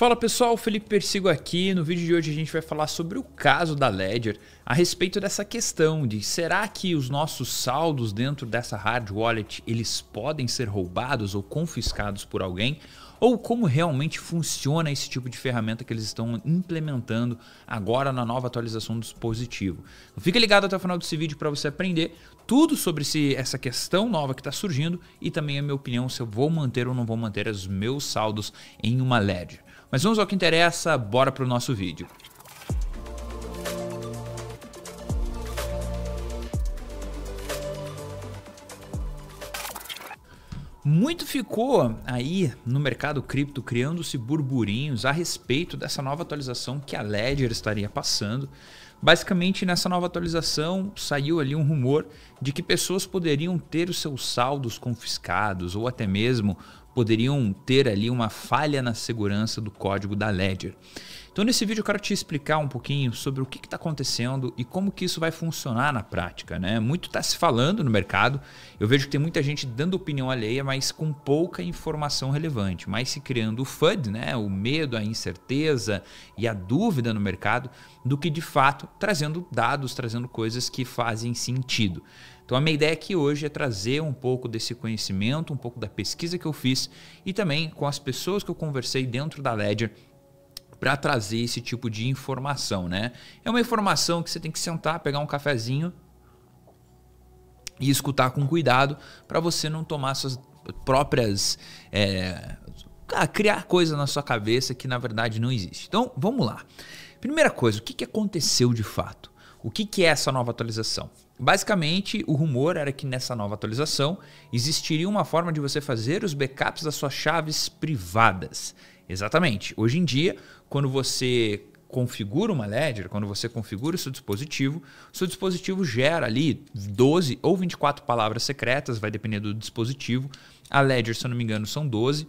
Fala pessoal, Felipe Persigo aqui. No vídeo de hoje a gente vai falar sobre o caso da Ledger, a respeito dessa questão de será que os nossos saldos dentro dessa hard wallet eles podem ser roubados ou confiscados por alguém? Ou como realmente funciona esse tipo de ferramenta que eles estão implementando agora na nova atualização do dispositivo? Então fica ligado até o final desse vídeo para você aprender tudo sobre esse, essa questão nova que está surgindo e também a minha opinião se eu vou manter ou não vou manter os meus saldos em uma Ledger. Mas vamos ao que interessa, bora pro nosso vídeo. Muito ficou aí no mercado cripto criando-se burburinhos a respeito dessa nova atualização que a Ledger estaria passando. Basicamente, nessa nova atualização saiu ali um rumor de que pessoas poderiam ter os seus saldos confiscados ou até mesmo poderiam ter ali uma falha na segurança do código da Ledger. Então nesse vídeo eu quero te explicar um pouquinho sobre o que está acontecendo e como que isso vai funcionar na prática. Né? Muito está se falando no mercado, eu vejo que tem muita gente dando opinião alheia, mas com pouca informação relevante, mas se criando o FUD, né? o medo, a incerteza e a dúvida no mercado, do que de fato trazendo dados, trazendo coisas que fazem sentido. Então a minha ideia aqui hoje é trazer um pouco desse conhecimento, um pouco da pesquisa que eu fiz e também com as pessoas que eu conversei dentro da Ledger para trazer esse tipo de informação, né? É uma informação que você tem que sentar, pegar um cafezinho e escutar com cuidado para você não tomar suas próprias é, ah, criar coisas na sua cabeça que na verdade não existe. Então, vamos lá. Primeira coisa, o que, aconteceu de fato? O que é essa nova atualização? Basicamente, o rumor era que nessa nova atualização existiria uma forma de você fazer os backups das suas chaves privadas. Exatamente. Hoje em dia, quando você configura uma ledger, quando você configura o seu dispositivo, seu dispositivo gera ali 12 ou 24 palavras secretas, vai depender do dispositivo. A ledger, se eu não me engano, são 12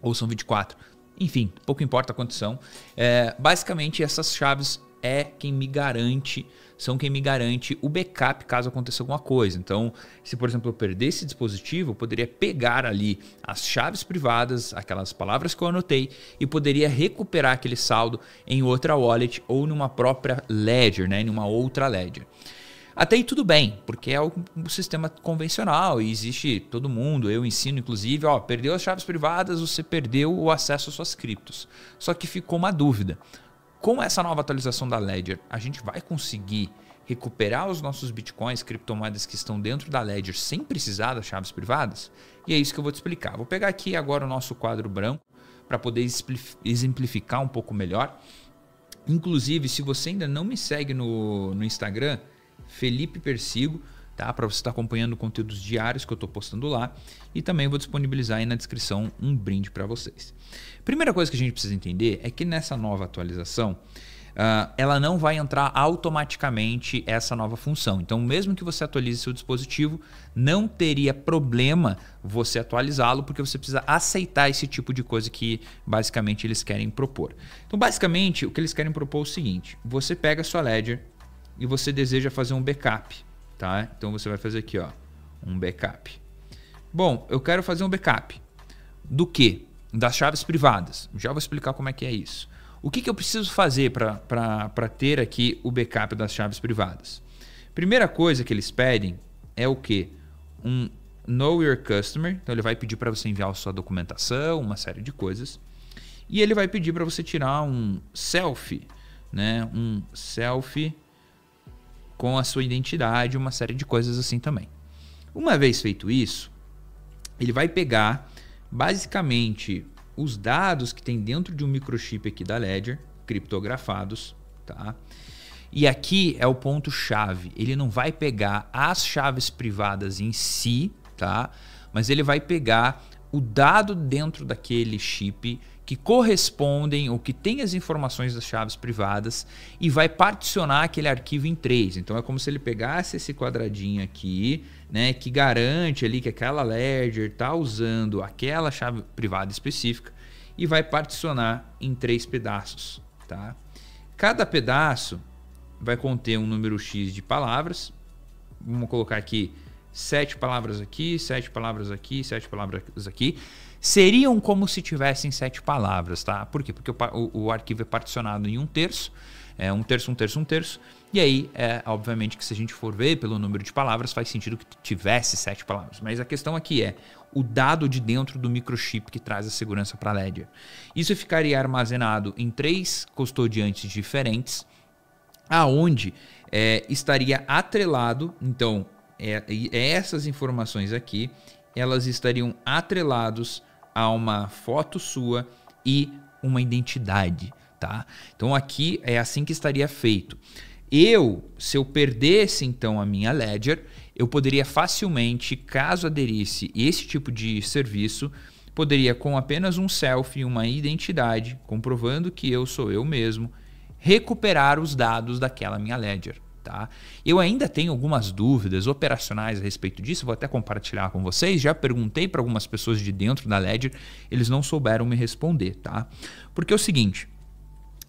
ou são 24. Enfim, pouco importa a condição. É, basicamente, essas chaves é quem me garante são quem me garante o backup caso aconteça alguma coisa. Então, se por exemplo eu perder esse dispositivo, eu poderia pegar ali as chaves privadas, aquelas palavras que eu anotei e poderia recuperar aquele saldo em outra wallet ou numa própria ledger, né, em uma outra ledger. Até aí tudo bem, porque é um sistema convencional e existe todo mundo, eu ensino inclusive, ó, perdeu as chaves privadas, você perdeu o acesso às suas criptos. Só que ficou uma dúvida. Com essa nova atualização da Ledger, a gente vai conseguir recuperar os nossos bitcoins, criptomoedas que estão dentro da Ledger sem precisar das chaves privadas? E é isso que eu vou te explicar. Vou pegar aqui agora o nosso quadro branco para poder exemplificar um pouco melhor. Inclusive, se você ainda não me segue no, no Instagram, Felipe Persigo, tá? Para você estar tá acompanhando conteúdos diários que eu estou postando lá e também vou disponibilizar aí na descrição um brinde para vocês. Primeira coisa que a gente precisa entender é que nessa nova atualização Uh, ela não vai entrar automaticamente essa nova função. Então, mesmo que você atualize seu dispositivo, não teria problema você atualizá-lo, porque você precisa aceitar esse tipo de coisa que basicamente eles querem propor. Então, basicamente, o que eles querem propor é o seguinte: você pega a sua Ledger e você deseja fazer um backup tá? Então você vai fazer aqui, ó, um backup. Bom, eu quero fazer um backup do que? Das chaves privadas. Já vou explicar como é que é isso. O que, que eu preciso fazer para ter aqui o backup das chaves privadas? Primeira coisa que eles pedem é o que? Um Know Your Customer. Então ele vai pedir para você enviar sua documentação, uma série de coisas. E ele vai pedir para você tirar um selfie, né? Um selfie com a sua identidade, uma série de coisas assim também. Uma vez feito isso, ele vai pegar basicamente os dados que tem dentro de um microchip aqui da Ledger, criptografados, tá? E aqui é o ponto chave. Ele não vai pegar as chaves privadas em si, tá? Mas ele vai pegar o dado dentro daquele chip que correspondem ou que têm as informações das chaves privadas e vai particionar aquele arquivo em três. Então é como se ele pegasse esse quadradinho aqui, né, que garante ali que aquela ledger está usando aquela chave privada específica e vai particionar em três pedaços, tá? Cada pedaço vai conter um número X de palavras. Vamos colocar aqui sete palavras aqui, sete palavras aqui, sete palavras aqui seriam como se tivessem sete palavras, tá? Por quê? Porque o, o arquivo é particionado em um terço, é um terço, um terço, um terço. E aí, é, obviamente, que se a gente for ver pelo número de palavras, faz sentido que tivesse sete palavras. Mas a questão aqui é o dado de dentro do microchip que traz a segurança para a Ledger. Isso ficaria armazenado em três custodiantes diferentes, aonde é, estaria atrelado, então, é, é essas informações aqui elas estariam atrelados a uma foto sua e uma identidade, tá? Então aqui é assim que estaria feito. Eu, se eu perdesse então a minha ledger, eu poderia facilmente, caso aderisse esse tipo de serviço, poderia com apenas um selfie, uma identidade, comprovando que eu sou eu mesmo, recuperar os dados daquela minha ledger. Tá? Eu ainda tenho algumas dúvidas operacionais a respeito disso, vou até compartilhar com vocês. Já perguntei para algumas pessoas de dentro da Ledger, eles não souberam me responder, tá? Porque é o seguinte,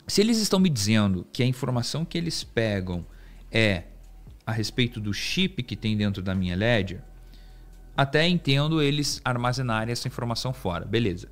se eles estão me dizendo que a informação que eles pegam é a respeito do chip que tem dentro da minha Ledger, até entendo eles armazenarem essa informação fora, beleza.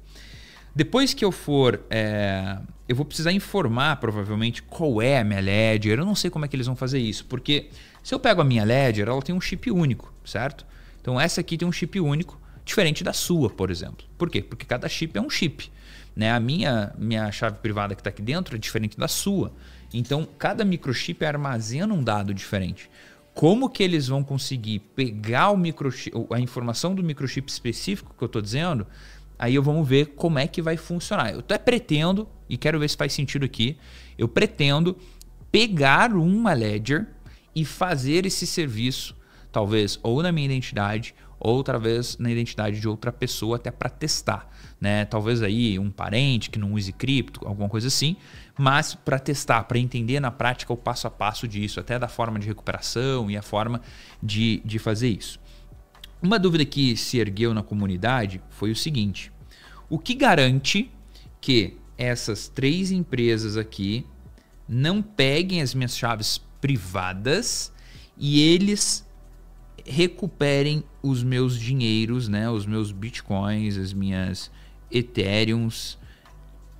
Depois que eu for. É, eu vou precisar informar provavelmente qual é a minha Ledger. Eu não sei como é que eles vão fazer isso, porque se eu pego a minha Ledger, ela tem um chip único, certo? Então essa aqui tem um chip único, diferente da sua, por exemplo. Por quê? Porque cada chip é um chip. Né? A minha, minha chave privada que está aqui dentro é diferente da sua. Então cada microchip armazena um dado diferente. Como que eles vão conseguir pegar o microchip, a informação do microchip específico que eu estou dizendo Aí eu vamos ver como é que vai funcionar. Eu até pretendo, e quero ver se faz sentido aqui, eu pretendo pegar uma ledger e fazer esse serviço, talvez ou na minha identidade, ou talvez na identidade de outra pessoa, até para testar. Né? Talvez aí um parente que não use cripto, alguma coisa assim, mas para testar, para entender na prática o passo a passo disso, até da forma de recuperação e a forma de, de fazer isso. Uma dúvida que se ergueu na comunidade foi o seguinte: o que garante que essas três empresas aqui não peguem as minhas chaves privadas e eles recuperem os meus dinheiros, né, os meus bitcoins, as minhas ethereums,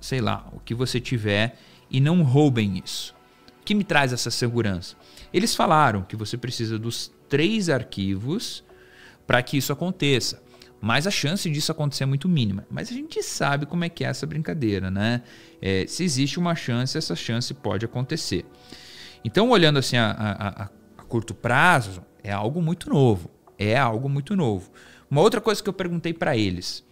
sei lá, o que você tiver e não roubem isso. O que me traz essa segurança? Eles falaram que você precisa dos três arquivos para que isso aconteça. Mas a chance disso acontecer é muito mínima. Mas a gente sabe como é que é essa brincadeira, né? É, se existe uma chance, essa chance pode acontecer. Então, olhando assim a, a, a, a curto prazo, é algo muito novo. É algo muito novo. Uma outra coisa que eu perguntei para eles: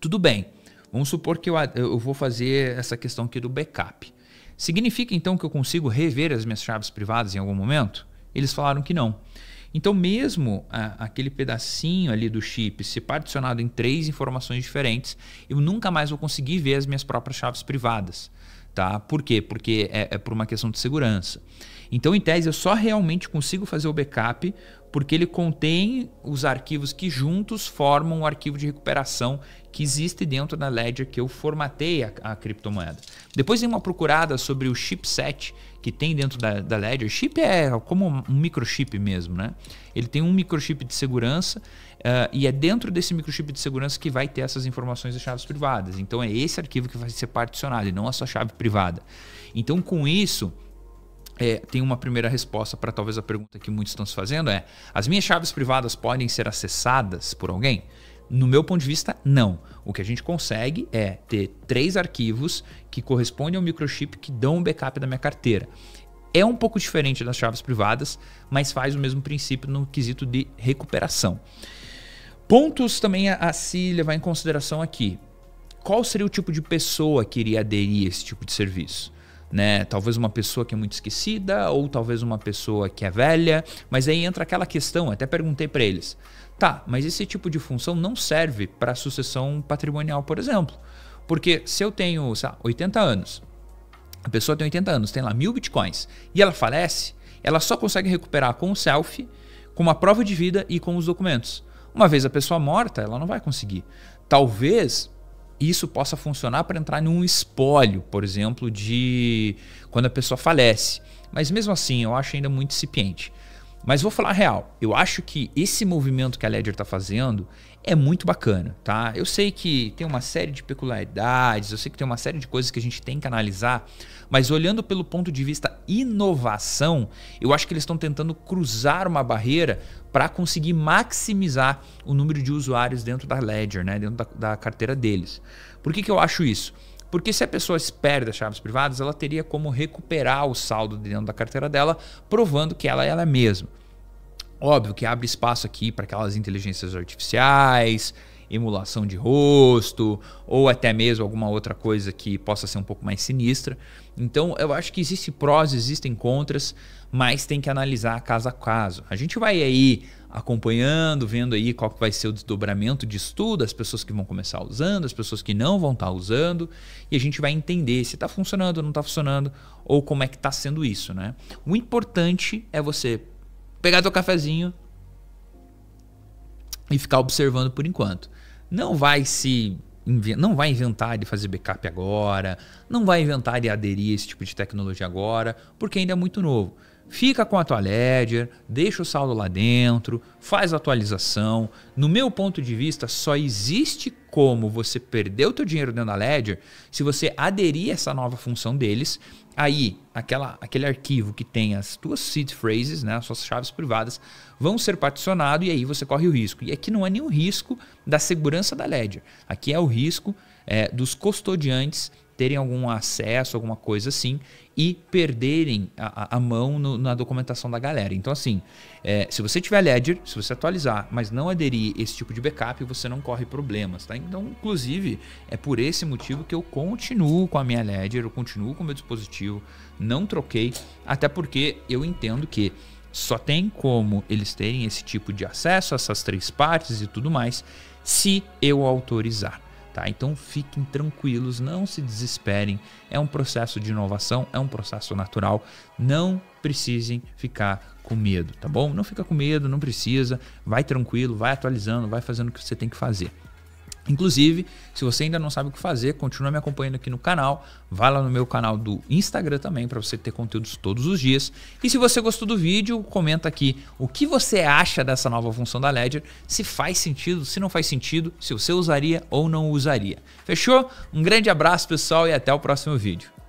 tudo bem, vamos supor que eu, eu vou fazer essa questão aqui do backup. Significa então que eu consigo rever as minhas chaves privadas em algum momento? Eles falaram que não. Então, mesmo a, aquele pedacinho ali do chip se particionado em três informações diferentes, eu nunca mais vou conseguir ver as minhas próprias chaves privadas. Tá? Por quê? Porque é, é por uma questão de segurança. Então, em tese, eu só realmente consigo fazer o backup porque ele contém os arquivos que juntos formam o arquivo de recuperação que existe dentro da Ledger que eu formatei a, a criptomoeda. Depois tem uma procurada sobre o chipset que tem dentro da, da Ledger. Chip é como um microchip mesmo, né? Ele tem um microchip de segurança uh, e é dentro desse microchip de segurança que vai ter essas informações das chaves privadas. Então é esse arquivo que vai ser particionado e não a sua chave privada. Então com isso é, tem uma primeira resposta para talvez a pergunta que muitos estão se fazendo é: as minhas chaves privadas podem ser acessadas por alguém? No meu ponto de vista, não. O que a gente consegue é ter três arquivos que correspondem ao microchip que dão um backup da minha carteira. É um pouco diferente das chaves privadas, mas faz o mesmo princípio no quesito de recuperação. Pontos também a, a se levar em consideração aqui. Qual seria o tipo de pessoa que iria aderir a esse tipo de serviço? né? Talvez uma pessoa que é muito esquecida ou talvez uma pessoa que é velha, mas aí entra aquela questão, até perguntei para eles. Tá, mas esse tipo de função não serve para sucessão patrimonial, por exemplo. Porque se eu tenho, sei lá, 80 anos, a pessoa tem 80 anos, tem lá mil bitcoins e ela falece, ela só consegue recuperar com o selfie, com uma prova de vida e com os documentos. Uma vez a pessoa morta, ela não vai conseguir. Talvez isso possa funcionar para entrar num espólio, por exemplo, de quando a pessoa falece. Mas mesmo assim, eu acho ainda muito incipiente. Mas vou falar a real, eu acho que esse movimento que a Ledger está fazendo é muito bacana, tá? Eu sei que tem uma série de peculiaridades, eu sei que tem uma série de coisas que a gente tem que analisar, mas olhando pelo ponto de vista inovação, eu acho que eles estão tentando cruzar uma barreira para conseguir maximizar o número de usuários dentro da Ledger, né? Dentro da, da carteira deles. Por que, que eu acho isso? Porque se a pessoa perde as chaves privadas, ela teria como recuperar o saldo dentro da carteira dela, provando que ela é ela mesma. Óbvio que abre espaço aqui para aquelas inteligências artificiais, emulação de rosto, ou até mesmo alguma outra coisa que possa ser um pouco mais sinistra. Então, eu acho que existem prós, existem contras mas tem que analisar caso a caso. A gente vai aí acompanhando, vendo aí qual que vai ser o desdobramento de estudo, as pessoas que vão começar usando, as pessoas que não vão estar usando, e a gente vai entender se está funcionando ou não está funcionando, ou como é que está sendo isso, né? O importante é você pegar teu cafezinho e ficar observando por enquanto. Não vai se não vai inventar de fazer backup agora, não vai inventar de aderir a esse tipo de tecnologia agora, porque ainda é muito novo. Fica com a tua Ledger, deixa o saldo lá dentro, faz atualização. No meu ponto de vista, só existe como você perder o teu dinheiro dentro da Ledger se você aderir a essa nova função deles. Aí, aquela, aquele arquivo que tem as tuas seed phrases, né, as suas chaves privadas, vão ser particionado e aí você corre o risco. E aqui não é nenhum risco da segurança da Ledger. Aqui é o risco é, dos custodiantes terem algum acesso, alguma coisa assim, e perderem a, a mão no, na documentação da galera. Então, assim, é, se você tiver Ledger, se você atualizar, mas não aderir esse tipo de backup, você não corre problemas, tá? Então, inclusive, é por esse motivo que eu continuo com a minha Ledger, eu continuo com o meu dispositivo, não troquei, até porque eu entendo que só tem como eles terem esse tipo de acesso, essas três partes e tudo mais, se eu autorizar. Tá? Então fiquem tranquilos, não se desesperem. É um processo de inovação, é um processo natural. Não precisem ficar com medo, tá bom? Não fica com medo, não precisa. Vai tranquilo, vai atualizando, vai fazendo o que você tem que fazer. Inclusive, se você ainda não sabe o que fazer, continua me acompanhando aqui no canal, vá lá no meu canal do Instagram também para você ter conteúdos todos os dias. E se você gostou do vídeo, comenta aqui o que você acha dessa nova função da Ledger, se faz sentido, se não faz sentido, se você usaria ou não usaria. Fechou? Um grande abraço, pessoal, e até o próximo vídeo.